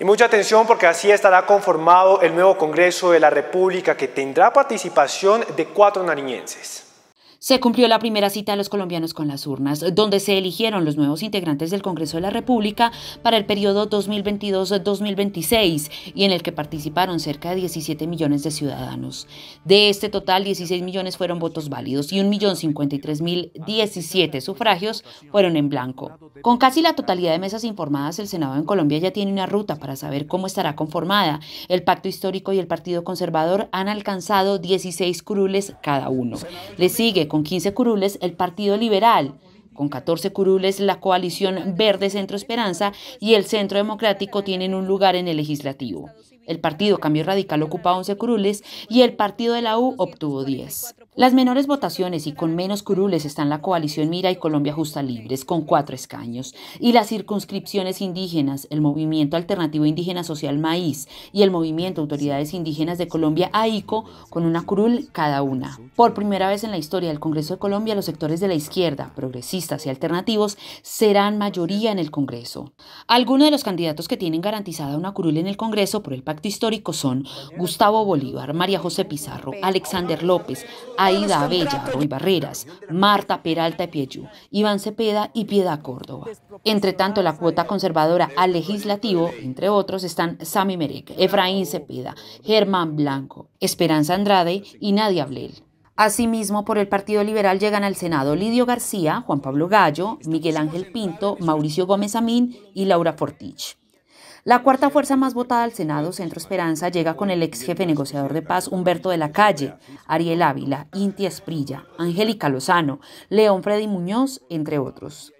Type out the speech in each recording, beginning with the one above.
Y mucha atención porque así estará conformado el nuevo Congreso de la República que tendrá participación de cuatro nariñenses. Se cumplió la primera cita de los colombianos con las urnas, donde se eligieron los nuevos integrantes del Congreso de la República para el periodo 2022-2026 y en el que participaron cerca de 17 millones de ciudadanos. De este total, 16 millones fueron votos válidos y 1.053.017 sufragios fueron en blanco. Con casi la totalidad de mesas informadas, el Senado en Colombia ya tiene una ruta para saber cómo estará conformada. El Pacto Histórico y el Partido Conservador han alcanzado 16 curules cada uno. Le sigue con con 15 curules el Partido Liberal, con 14 curules la coalición Verde Centro Esperanza y el Centro Democrático tienen un lugar en el legislativo. El partido Cambio Radical ocupa 11 curules y el partido de la U obtuvo 10. Las menores votaciones y con menos curules están la coalición Mira y Colombia Justa Libres, con cuatro escaños, y las circunscripciones indígenas, el Movimiento Alternativo Indígena Social Maíz y el Movimiento Autoridades Indígenas de Colombia AICO, con una curul cada una. Por primera vez en la historia del Congreso de Colombia, los sectores de la izquierda, progresistas y alternativos serán mayoría en el Congreso. Algunos de los candidatos que tienen garantizada una curul en el Congreso por el pacto histórico son Gustavo Bolívar, María José Pizarro, Alexander López, Aida Abella, Ruy Barreras, Marta Peralta Piechu, Iván Cepeda y Piedad Córdoba. Entre tanto, la cuota conservadora al legislativo, entre otros, están Sami Merek, Efraín Cepeda, Germán Blanco, Esperanza Andrade y Nadia Blel. Asimismo, por el Partido Liberal llegan al Senado Lidio García, Juan Pablo Gallo, Miguel Ángel Pinto, Mauricio Gómez Amín y Laura Fortich. La cuarta fuerza más votada al Senado, Centro Esperanza, llega con el ex jefe negociador de paz Humberto de la Calle, Ariel Ávila, Inti Esprilla, Angélica Lozano, León Freddy Muñoz, entre otros.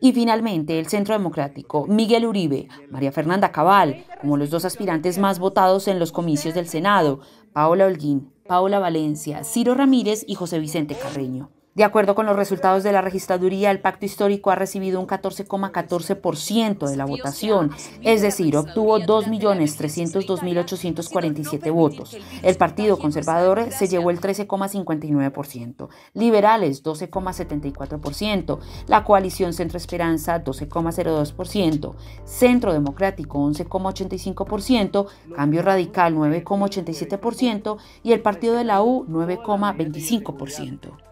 Y finalmente, el Centro Democrático, Miguel Uribe, María Fernanda Cabal, como los dos aspirantes más votados en los comicios del Senado, Paola Holguín, Paola Valencia, Ciro Ramírez y José Vicente Carreño. De acuerdo con los resultados de la registraduría, el pacto histórico ha recibido un 14,14% de la votación, es decir, obtuvo 2.302.847 votos. El Partido Conservador se llevó el 13,59%, Liberales 12,74%, la coalición Centro Esperanza 12,02%, Centro Democrático 11,85%, Cambio Radical 9,87% y el Partido de la U 9,25%.